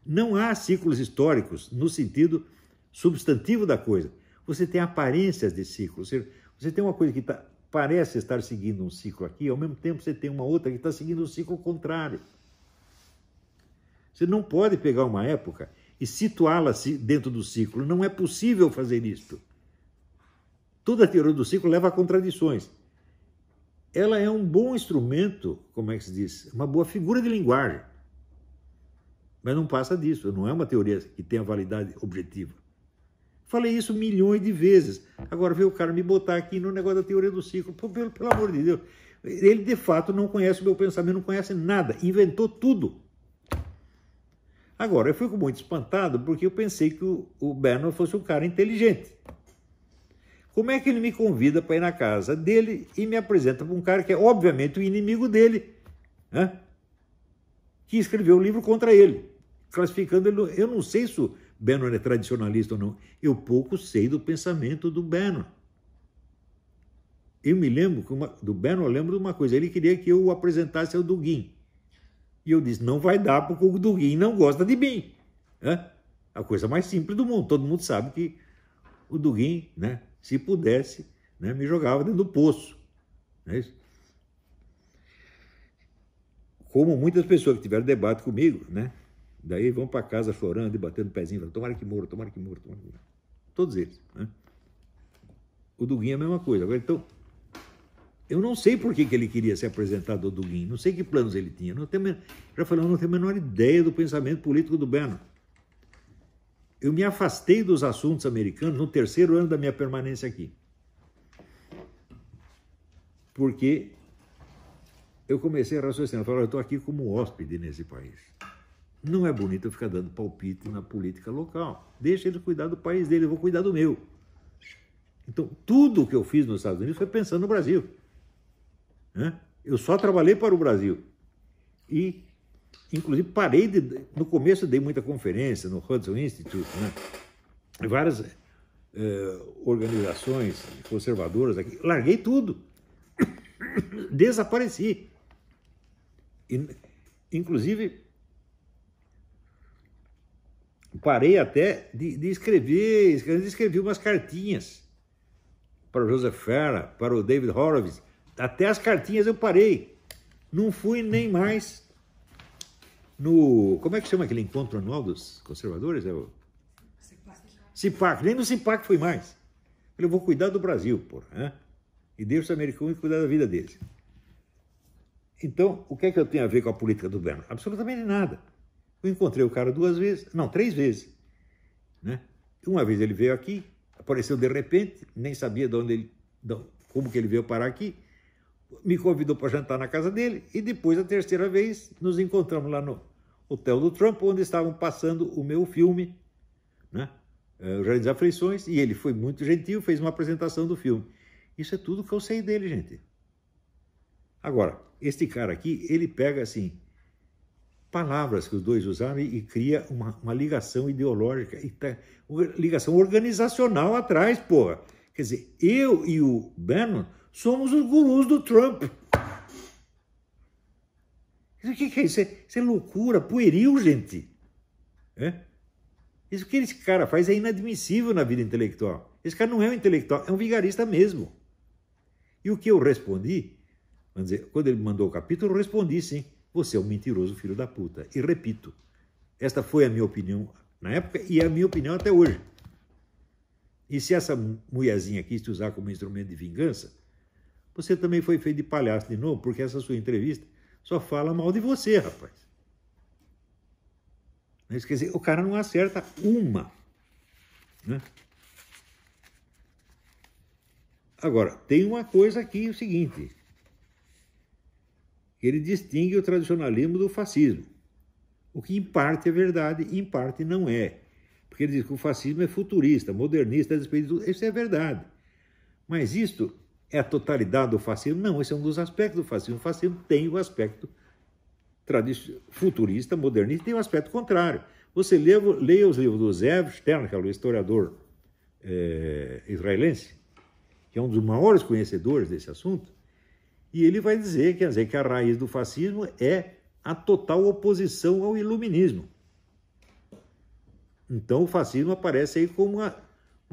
Não há ciclos históricos no sentido substantivo da coisa. Você tem aparências de ciclos. Você tem uma coisa que tá, parece estar seguindo um ciclo aqui, ao mesmo tempo você tem uma outra que está seguindo um ciclo contrário. Você não pode pegar uma época e situá-la dentro do ciclo. Não é possível fazer isso. Toda a teoria do ciclo leva a contradições ela é um bom instrumento, como é que se diz, uma boa figura de linguagem. Mas não passa disso, não é uma teoria que tenha validade objetiva. Falei isso milhões de vezes. Agora veio o cara me botar aqui no negócio da teoria do ciclo. Pô, pelo, pelo amor de Deus. Ele de fato não conhece o meu pensamento, não conhece nada, inventou tudo. Agora, eu fico muito espantado porque eu pensei que o, o Bannon fosse um cara inteligente. Como é que ele me convida para ir na casa dele e me apresenta para um cara que é obviamente o inimigo dele, né? que escreveu um livro contra ele, classificando ele. Eu não sei se o Bannon é tradicionalista ou não, eu pouco sei do pensamento do Bannon. Eu me lembro uma, do Bannon, eu lembro de uma coisa, ele queria que eu apresentasse ao Dugin. E eu disse, não vai dar porque o Dugin não gosta de mim. Né? A coisa mais simples do mundo, todo mundo sabe que o Dugin, né? se pudesse, né, me jogava dentro do poço. Não é isso? Como muitas pessoas que tiveram debate comigo, né? Daí vão para casa chorando e batendo o pezinho, falando, tomara que morra, tomara que morra, tomara que morra. Todos eles. Né? O Duguinho é a mesma coisa. Agora, então, eu não sei por que, que ele queria se apresentar do Duguinho, não sei que planos ele tinha. Não tenho, já falei, eu não tenho a menor ideia do pensamento político do Bernard eu me afastei dos assuntos americanos no terceiro ano da minha permanência aqui. Porque eu comecei a raciocinar, falar, eu estou aqui como hóspede nesse país. Não é bonito eu ficar dando palpite na política local. Deixa ele cuidar do país dele, eu vou cuidar do meu. Então, tudo que eu fiz nos Estados Unidos foi pensando no Brasil. Eu só trabalhei para o Brasil. E inclusive parei de, no começo dei muita conferência no Hudson Institute, né? várias eh, organizações conservadoras aqui, larguei tudo, desapareci, e, inclusive parei até de, de escrever, escrevi, escrevi umas cartinhas para o Joseph Ferra, para o David Horowitz, até as cartinhas eu parei, não fui nem mais no. Como é que chama aquele encontro anual dos conservadores? É o... CIPAC. Nem no CIPAC fui mais. Eu vou cuidar do Brasil, porra. Né? E deixo é americano americanos cuidar da vida deles. Então, o que é que eu tenho a ver com a política do Berno? Absolutamente nada. Eu encontrei o cara duas vezes, não, três vezes. Né? Uma vez ele veio aqui, apareceu de repente, nem sabia de onde ele, de, como que ele veio parar aqui, me convidou para jantar na casa dele e depois a terceira vez nos encontramos lá no, hotel do Trump, onde estavam passando o meu filme, né? É, o Jardim das Aflições, e ele foi muito gentil, fez uma apresentação do filme. Isso é tudo que eu sei dele, gente. Agora, este cara aqui, ele pega assim palavras que os dois usaram e, cria uma, uma, ligação ideológica, e tá, ligação organizacional atrás, porra. Quer dizer, eu e o Bannon somos os gurus do Trump. O que, que é isso? Isso é loucura, pueril, gente. É? Isso que esse cara faz é inadmissível na vida intelectual. Esse cara não é um intelectual, é um vigarista mesmo. E o que eu respondi, vamos dizer, quando ele mandou o capítulo, eu respondi sim, você é um mentiroso filho da puta. E repito, esta foi a minha opinião na época e é a minha opinião até hoje. E se essa mulherzinha quis te usar como instrumento de vingança, você também foi feito de palhaço de novo, porque essa sua entrevista só fala mal de você, rapaz. Mas quer dizer, o cara não acerta uma. Né? Agora, tem uma coisa aqui, o seguinte. Ele distingue o tradicionalismo do fascismo. O que em parte é verdade, em parte não é. Porque ele diz que o fascismo é futurista, modernista, a de tudo. Isso é verdade. Mas isto é a totalidade do fascismo. Não, esse é um dos aspectos do fascismo. O fascismo tem o aspecto futurista, modernista, tem o aspecto contrário. Você leia, leia os livros do Zev Stern, que é o historiador é, israelense, que é um dos maiores conhecedores desse assunto, e ele vai dizer, quer dizer, que a raiz do fascismo é a total oposição ao iluminismo. Então o fascismo aparece aí como uma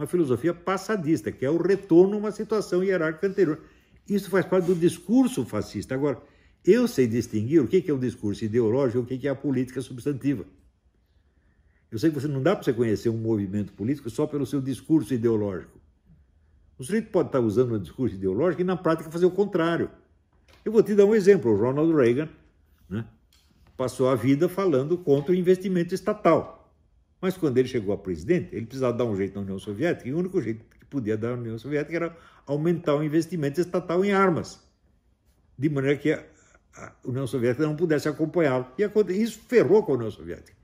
uma filosofia passadista, que é o retorno a uma situação hierárquica anterior. Isso faz parte do discurso fascista. Agora, eu sei distinguir o que é o discurso ideológico e o que é a política substantiva. Eu sei que você não dá para você conhecer um movimento político só pelo seu discurso ideológico. O sujeito pode estar tá usando um discurso ideológico e, na prática, fazer o contrário. Eu vou te dar um exemplo. O Ronald Reagan né, passou a vida falando contra o investimento estatal. Mas quando ele chegou a presidente, ele precisava dar um jeito na União Soviética, e o único jeito que podia dar na União Soviética era aumentar o investimento estatal em armas, de maneira que a União Soviética não pudesse acompanhá-lo. E isso ferrou com a União Soviética.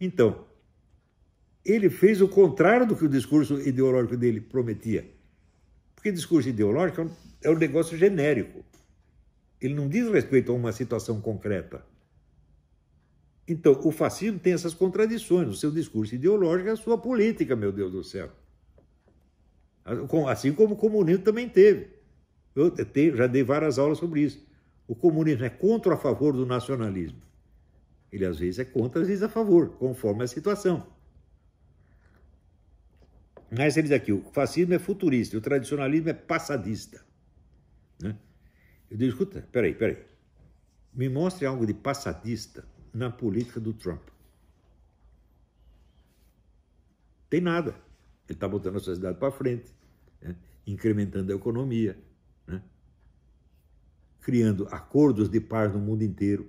Então, ele fez o contrário do que o discurso ideológico dele prometia. Porque discurso ideológico é um é negócio genérico. Ele não diz respeito a uma situação concreta. Então, o fascismo tem essas contradições, o seu discurso ideológico e é a sua política, meu Deus do céu. Assim como o comunismo também teve. Eu já dei várias aulas sobre isso. O comunismo é contra ou a favor do nacionalismo? Ele às vezes é contra, às vezes a favor, conforme a situação. Mas ele diz aqui: o fascismo é futurista, o tradicionalismo é passadista. Né? Eu digo: escuta, peraí, peraí. Me mostre algo de passadista na política do Trump? Tem nada. Ele está botando a sociedade para frente, né? incrementando a economia, né? criando acordos de paz no mundo inteiro.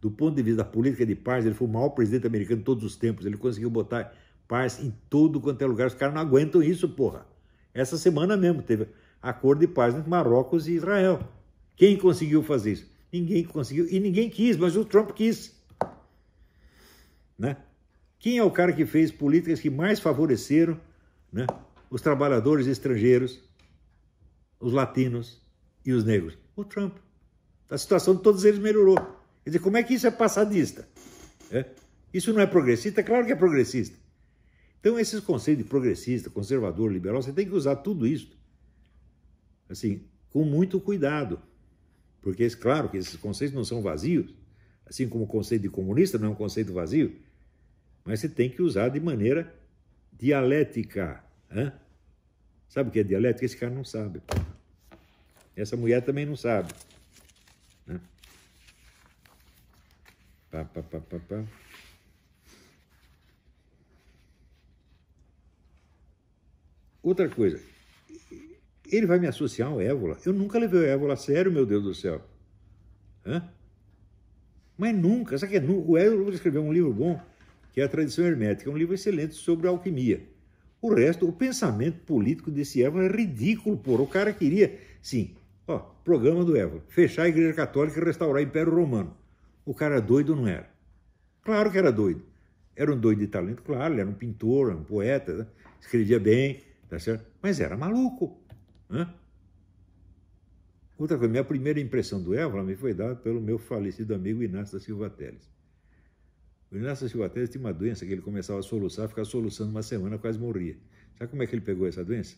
Do ponto de vista da política de paz, ele foi o maior presidente americano de todos os tempos. Ele conseguiu botar paz em todo quanto é lugar. Os caras não aguentam isso, porra. Essa semana mesmo teve acordo de paz entre Marrocos e Israel. Quem conseguiu fazer isso? Ninguém conseguiu e ninguém quis, mas o Trump quis. Né? Quem é o cara que fez políticas que mais favoreceram né, os trabalhadores estrangeiros, os latinos e os negros? O Trump. A situação de todos eles melhorou. Quer dizer, como é que isso é passadista? É? Isso não é progressista? Claro que é progressista. Então, esses conceitos de progressista, conservador, liberal, você tem que usar tudo isso assim, com muito cuidado. Porque, é claro, que esses conceitos não são vazios. Assim como o conceito de comunista não é um conceito vazio mas você tem que usar de maneira dialética. Hein? Sabe o que é dialética? Esse cara não sabe. Essa mulher também não sabe. Né? Pá, pá, pá, pá, pá. Outra coisa, ele vai me associar ao Évola. Eu nunca levei o Évola a sério, meu Deus do céu. Hã? Mas nunca. Sabe que é, o Évola escreveu um livro bom que é a Tradição Hermética, é um livro excelente sobre alquimia. O resto, o pensamento político desse Évora é ridículo, pô. O cara queria, sim, ó, programa do Évora, fechar a Igreja Católica e restaurar o Império Romano. O cara doido não era. Claro que era doido. Era um doido de talento, claro, ele era um pintor, um poeta, né? escrevia bem, tá certo? Mas era maluco. Né? Outra coisa, minha primeira impressão do Évora me foi dada pelo meu falecido amigo Inácio da Silva Teles. O Inácio Silvatese tinha uma doença que ele começava a soluçar, ficava soluçando uma semana, quase morria. Sabe como é que ele pegou essa doença?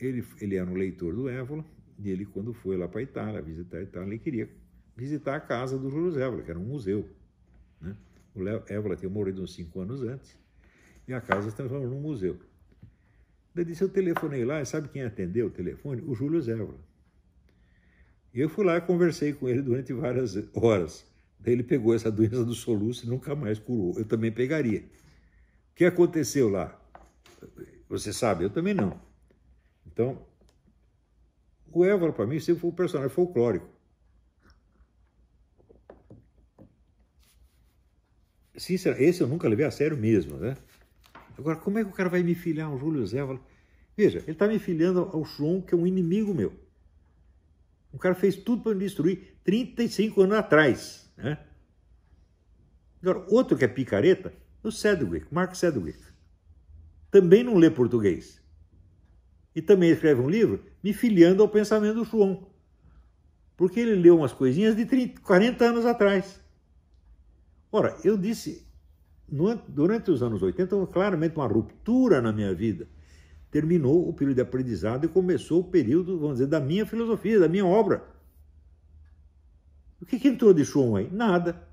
Ele, ele era um leitor do Évola, e ele, quando foi lá para a Itália, visitar a Itália, ele queria visitar a casa do Júlio Évola, que era um museu. Né? O Évola tinha morrido uns cinco anos antes, e a casa se transformou num museu. Daí disse, eu telefonei lá, e sabe quem atendeu o telefone? O Júlio Évola. Eu fui lá e conversei com ele durante várias horas. Daí ele pegou essa doença do soluço e nunca mais curou. Eu também pegaria. O que aconteceu lá? Você sabe, eu também não. Então, o Évora, para mim, sempre foi um personagem folclórico. Sinceramente, esse eu nunca levei a sério mesmo, né? Agora, como é que o cara vai me filiar ao Júlio Zévola? Veja, ele está me filiando ao João, que é um inimigo meu. O cara fez tudo para me destruir 35 anos atrás. Né? Agora, outro que é picareta é o Sedgwick, Mark Sedgwick. Também não lê português. E também escreve um livro me filiando ao pensamento do Schwann. Porque ele leu umas coisinhas de 30, 40 anos atrás. Ora, eu disse, durante os anos 80, claramente uma ruptura na minha vida. Terminou o período de aprendizado e começou o período, vamos dizer, da minha filosofia, da minha obra. O que, que entrou de som aí? Nada.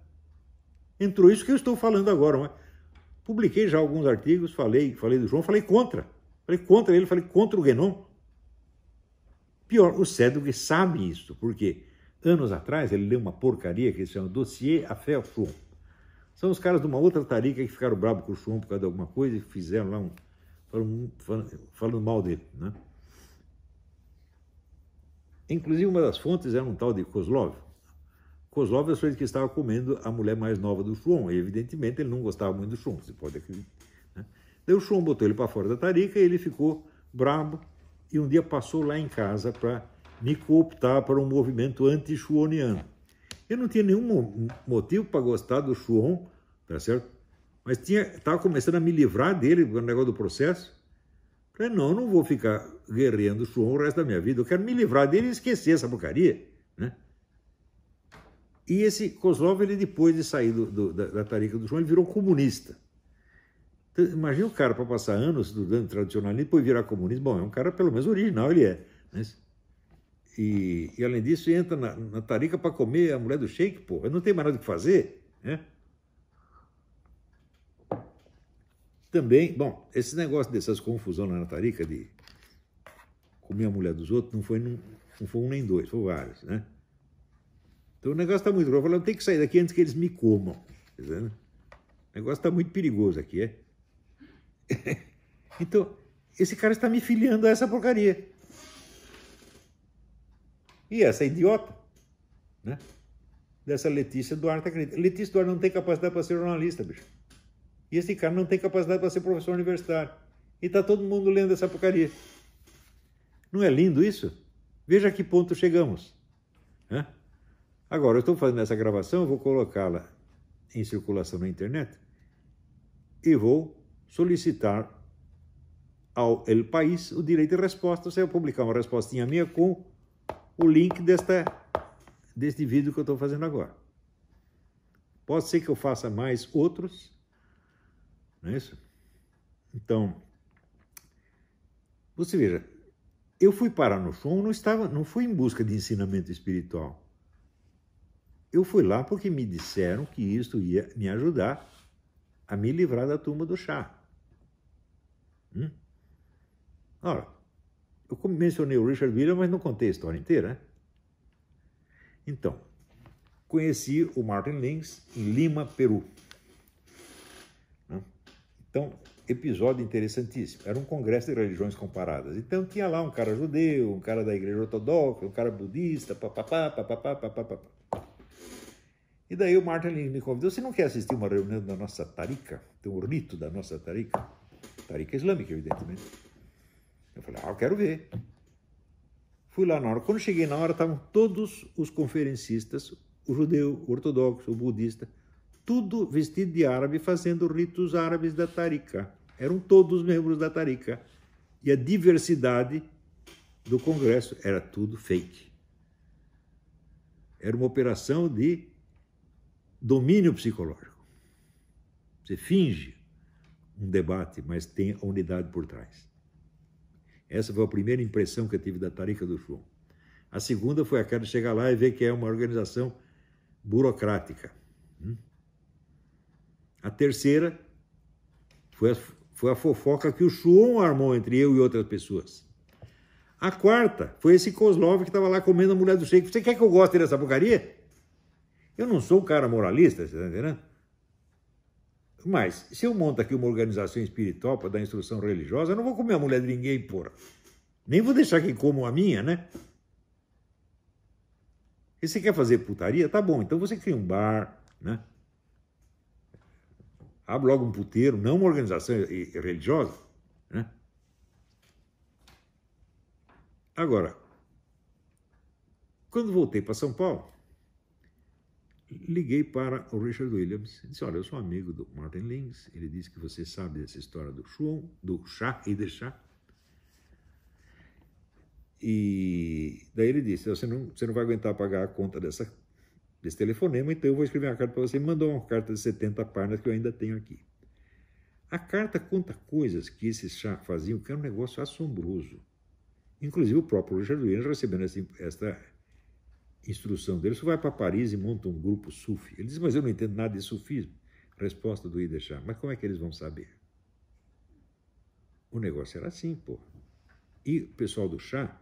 Entrou isso que eu estou falando agora. Mas é? publiquei já alguns artigos, falei, falei do João, falei contra. Falei contra ele, falei contra o Guénon. Pior, o Cédric sabe isso, porque anos atrás ele leu uma porcaria que se chama Dossier Affaire Chouon. São os caras de uma outra tarica que ficaram bravos com o João por causa de alguma coisa e fizeram lá um. falando, falando, falando mal dele, né? Inclusive, uma das fontes era um tal de Kozlov, Kosovo achou que estava comendo a mulher mais nova do Schum, e evidentemente ele não gostava muito do Schum, você pode acreditar. Né? Daí o Schum botou ele para fora da tarica e ele ficou brabo e um dia passou lá em casa para me cooptar para um movimento anti-chuoniano. Eu não tinha nenhum motivo para gostar do Chuon, tá certo? Mas estava começando a me livrar dele, do negócio do processo. Falei, não, eu não vou ficar guerreando o Chuon o resto da minha vida. Eu quero me livrar dele e esquecer essa porcaria. E esse Kozlov, ele depois de sair do, do, da, da tarica do João ele virou comunista. Então, imagina o cara para passar anos estudando tradicionalismo e depois virar comunista. Bom, é um cara pelo menos original, ele é. Né? E, e, além disso, entra na, na tarica para comer a mulher do Sheik, pô. Ele não tem mais nada o que fazer, né? Também, bom, esse negócio dessas confusões lá na tarica de comer a mulher dos outros não foi, não, não foi um nem dois, foi vários, né? Então o negócio está muito. Eu falei, tem que sair daqui antes que eles me comam. Tá Entendeu? O negócio está muito perigoso aqui, é? então, esse cara está me filiando a essa porcaria. E essa é idiota, né? Dessa Letícia Duarte acredita. Letícia Duarte não tem capacidade para ser jornalista, bicho. E esse cara não tem capacidade para ser professor universitário. E tá todo mundo lendo essa porcaria. Não é lindo isso? Veja a que ponto chegamos. Né? Agora, eu estou fazendo essa gravação, vou colocá-la em circulação na internet e vou solicitar ao El País o direito de resposta. Você vai publicar uma respostinha minha com o link desta, deste vídeo que eu estou fazendo agora. Pode ser que eu faça mais outros, não é isso? Então, você veja, eu fui parar no chão, não estava, não fui em busca de ensinamento espiritual. Eu fui lá porque me disseram que isto ia me ajudar a me livrar da turma do chá. Hum? Ora, eu mencionei o Richard Williams, mas não contei a história inteira. Né? Então, conheci o Martin Links em Lima, Peru. Hum? Então, episódio interessantíssimo. Era um congresso de religiões comparadas. Então, tinha lá um cara judeu, um cara da igreja ortodoxa, um cara budista, papapá, papapá, papapá. E daí o Martin me convidou, você não quer assistir uma reunião da nossa tarica? Tem um rito da nossa tarica? Tarica islâmica, evidentemente. Eu falei, ah, eu quero ver. Fui lá na hora. Quando cheguei na hora, estavam todos os conferencistas, o judeu, o ortodoxo, o budista, tudo vestido de árabe, fazendo ritos árabes da Tarika. Eram todos membros da Tarika. E a diversidade do congresso era tudo fake. Era uma operação de domínio psicológico. Você finge um debate, mas tem a unidade por trás. Essa foi a primeira impressão que eu tive da Tarica do Chum. A segunda foi aquela de chegar lá e ver que é uma organização burocrática. Hum? A terceira foi a, foi a fofoca que o Chum armou entre eu e outras pessoas. A quarta foi esse Kozlov que estava lá comendo a mulher do Sheik. Você quer que eu goste dessa porcaria? Eu não sou um cara moralista, você está entendendo? Mas, se eu monto aqui uma organização espiritual para dar instrução religiosa, eu não vou comer a mulher de ninguém, porra. Nem vou deixar que como a minha, né? E você quer fazer putaria? Tá bom, então você cria um bar, né? Abre logo um puteiro, não uma organização religiosa, né? Agora, quando voltei para São Paulo, liguei para o Richard Williams e disse, olha, eu sou amigo do Martin Links, ele disse que você sabe dessa história do Schuon, do chá e de chá. E daí ele disse, você não, você não vai aguentar pagar a conta dessa, desse telefonema, então eu vou escrever uma carta para você. Ele mandou uma carta de 70 páginas que eu ainda tenho aqui. A carta conta coisas que esses chá faziam, que era é um negócio assombroso. Inclusive o próprio Richard Williams recebendo essa, esta instrução dele. Você vai para Paris e monta um grupo sufi. Ele diz, mas eu não entendo nada de sufismo. Resposta do Idechá, mas como é que eles vão saber? O negócio era assim, pô. E o pessoal do chá,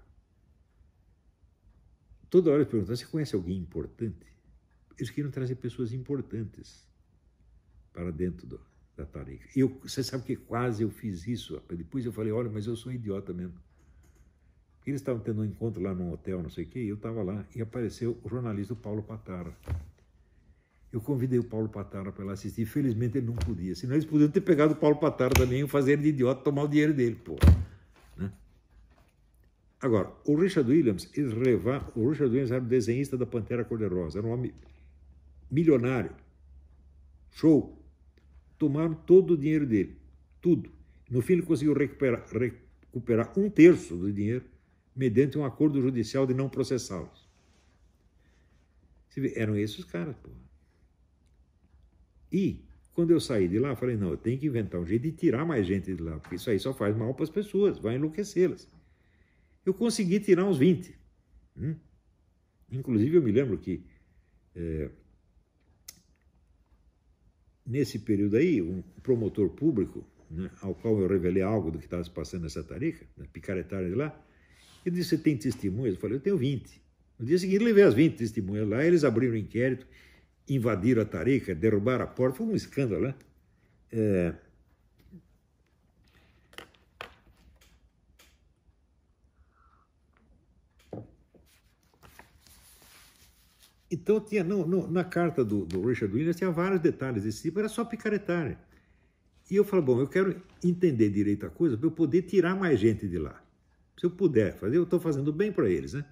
toda hora perguntando, você conhece alguém importante? Eles queriam trazer pessoas importantes para dentro do, da tarefa. Eu, você sabe que quase eu fiz isso. Depois eu falei, olha, mas eu sou um idiota mesmo. Eles estavam tendo um encontro lá num hotel, não sei o quê, e eu estava lá, e apareceu o jornalista Paulo Patara. Eu convidei o Paulo Patara para lá assistir, felizmente ele não podia, senão eles podiam ter pegado o Paulo Patara também e fazer ele de idiota tomar o dinheiro dele, pô. Né? Agora, o Richard Williams, eles levaram o Richard Williams era o desenhista da Pantera Cor-de-Rosa, era um homem milionário, show. Tomaram todo o dinheiro dele, tudo. No fim ele conseguiu recuperar, recuperar um terço do dinheiro mediante um acordo judicial de não processá-los. Eram esses os caras, porra. E, quando eu saí de lá, falei: não, eu tenho que inventar um jeito de tirar mais gente de lá, porque isso aí só faz mal para as pessoas, vai enlouquecê-las. Eu consegui tirar uns 20. Hum? Inclusive, eu me lembro que. É, nesse período aí, um promotor público, né, ao qual eu revelei algo do que estava se passando nessa tarica, na né, picaretária de lá, ele disse: Você tem testemunhas? Eu falei: Eu tenho 20. No dia seguinte, levei as 20 testemunhas lá, eles abriram o inquérito, invadiram a tareca, derrubaram a porta, foi um escândalo, né? É... Então, tinha, não, não, na carta do, do Richard Williams tinha vários detalhes desse tipo, era só picaretagem. E eu falo, bom, eu quero entender direito a coisa para eu poder tirar mais gente de lá se eu puder fazer, eu estou fazendo bem para eles, né?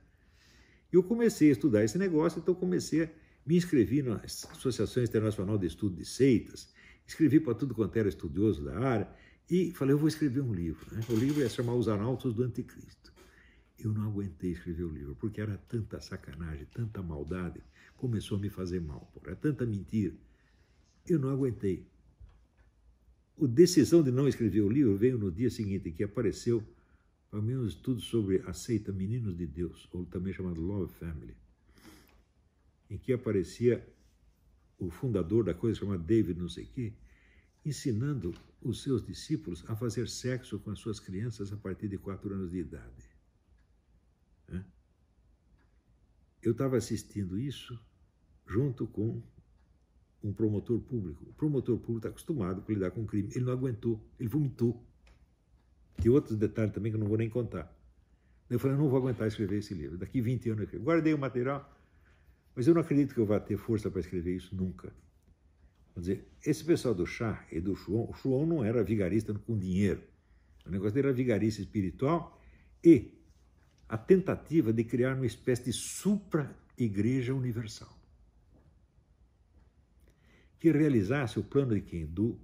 E eu comecei a estudar esse negócio, então comecei a me inscrever nas associações internacional de estudo de seitas, escrevi para tudo quanto era estudioso da área e falei, eu vou escrever um livro. Né? O livro ia se chamar Os Arautos do Anticristo. Eu não aguentei escrever o livro, porque era tanta sacanagem, tanta maldade, começou a me fazer mal, era é tanta mentira. Eu não aguentei. A decisão de não escrever o livro veio no dia seguinte, que apareceu ao menos um estudo sobre a seita Meninos de Deus, ou também chamado Love Family, em que aparecia o fundador da coisa chamada David não sei quê, ensinando os seus discípulos a fazer sexo com as suas crianças a partir de quatro anos de idade. Eu estava assistindo isso junto com um promotor público. O promotor público está acostumado a lidar com crime. Ele não aguentou, ele vomitou. Tem outros detalhes também que eu não vou nem contar. Eu falei, não vou aguentar escrever esse livro. Daqui 20 anos eu Guardei o material, mas eu não acredito que eu vá ter força para escrever isso nunca. Quer dizer, esse pessoal do chá e do Chuon, o Chuon não era vigarista com dinheiro. O negócio dele era vigarista espiritual e a tentativa de criar uma espécie de supra-igreja universal que realizasse o plano de quem? Do,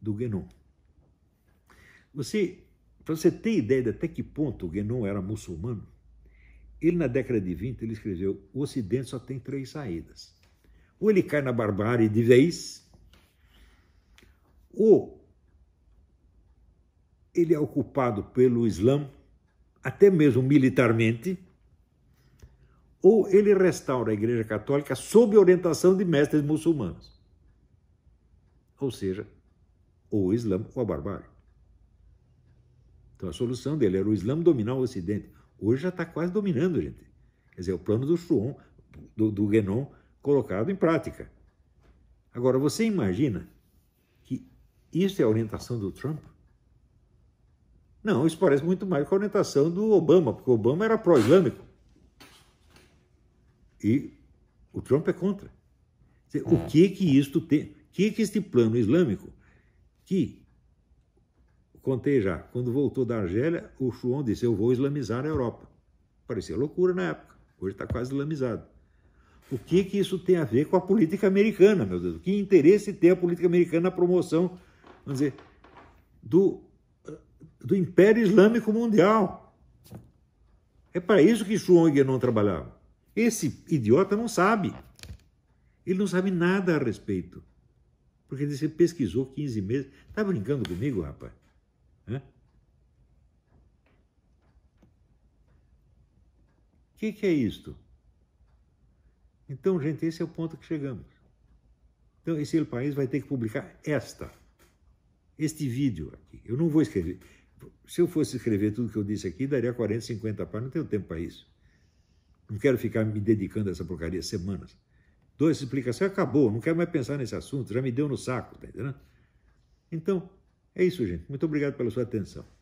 do Você para você ter ideia de até que ponto o Guénon era muçulmano, ele na década de 20 ele escreveu: "O ocidente só tem três saídas. Ou ele cai na barbárie de vez, é ou ele é ocupado pelo Islã, até mesmo militarmente, ou ele restaura a Igreja Católica sob orientação de mestres muçulmanos. Ou seja, ou o Islã ou a barbárie. Então a solução dele era o Islã dominar o Ocidente. Hoje já está quase dominando, gente. Quer dizer, é o plano do Schuon, do, do Guénon, colocado em prática. Agora, você imagina que isso é a orientação do Trump? Não, isso parece muito mais com a orientação do Obama, porque o Obama era pró-islâmico. E o Trump é contra. O é. que que isto tem? O que que este plano islâmico, que contei já, quando voltou da Argélia, o Chuan disse: Eu vou islamizar a Europa. Parecia loucura na época, hoje está quase islamizado. O que, que isso tem a ver com a política americana, meu Deus? Que interesse tem a política americana na promoção, vamos dizer, do, eh, do Império Islâmico Mundial? É para isso que Chuan e Guénon trabalhavam. Esse idiota não sabe. Ele não sabe nada a respeito. Porque ele pesquisou 15 meses. Tá brincando comigo, rapaz? que, que é isto? Então, gente, esse é o ponto que chegamos. Então, esse El País vai ter que publicar esta, este vídeo aqui. Eu não vou escrever. Se eu fosse escrever tudo que eu disse aqui, daria 40, 50 páginas, não tenho tempo para isso. Não quero ficar me dedicando a essa porcaria semanas. Dois, explicação acabou, não quero mais pensar nesse assunto, já me deu no saco, tá entendendo? Então, é isso, gente. Muito obrigado pela sua atenção.